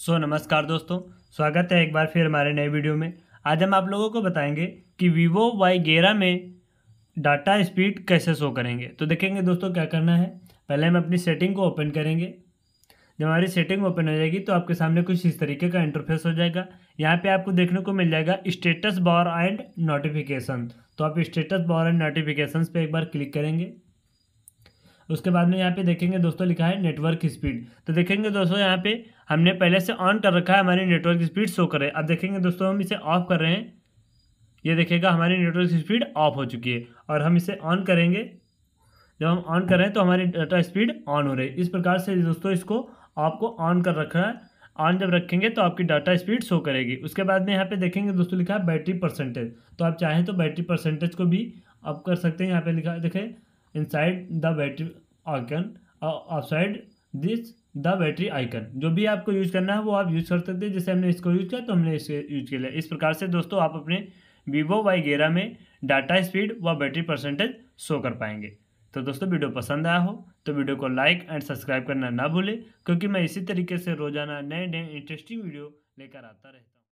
सो so, नमस्कार दोस्तों स्वागत है एक बार फिर हमारे नए वीडियो में आज हम आप लोगों को बताएंगे कि वीवो वाई ग्यारह में डाटा स्पीड कैसे शो करेंगे तो देखेंगे दोस्तों क्या करना है पहले हम अपनी सेटिंग को ओपन करेंगे जब हमारी सेटिंग ओपन हो जाएगी तो आपके सामने कुछ इस तरीके का इंटरफेस हो जाएगा यहाँ पे आपको देखने को मिल जाएगा स्टेटस बॉर एंड नोटिफिकेशन तो आप स्टेटस बॉर एंड नोटिफिकेशन पे एक बार क्लिक करेंगे उसके बाद में यहाँ पे देखेंगे दोस्तों लिखा है नेटवर्क स्पीड तो देखेंगे दोस्तों यहाँ पे हमने पहले से ऑन कर रखा है हमारी नेटवर्क स्पीड शो हैं अब देखेंगे दोस्तों हम इसे ऑफ कर रहे हैं ये देखेगा हमारी नेटवर्क स्पीड ऑफ हो चुकी है और हम इसे ऑन करेंगे जब हम ऑन कर रहे हैं तो हमारी डाटा स्पीड ऑन हो रही है इस प्रकार से दोस्तों इसको आपको ऑन कर रखा है ऑन जब रखेंगे तो आपकी डाटा स्पीड शो करेगी उसके बाद में यहाँ पे देखेंगे दोस्तों लिखा है बैटरी परसेंटेज तो आप चाहें तो बैटरी परसेंटेज को भी आप कर सकते हैं यहाँ पे लिखा देखें inside the battery icon outside this the battery icon जो भी आपको यूज़ करना है वो आप यूज़ कर सकते हैं जैसे हमने इसको यूज़ किया तो हमने इसे यूज़ किया इस प्रकार से दोस्तों आप अपने वीवो वाई गेरा में डाटा स्पीड व बैटरी परसेंटेज शो कर पाएंगे तो दोस्तों वीडियो पसंद आया हो तो वीडियो को लाइक एंड सब्सक्राइब करना ना भूलें क्योंकि मैं इसी तरीके से रोज़ाना नए नए इंटरेस्टिंग वीडियो लेकर आता रहता हूँ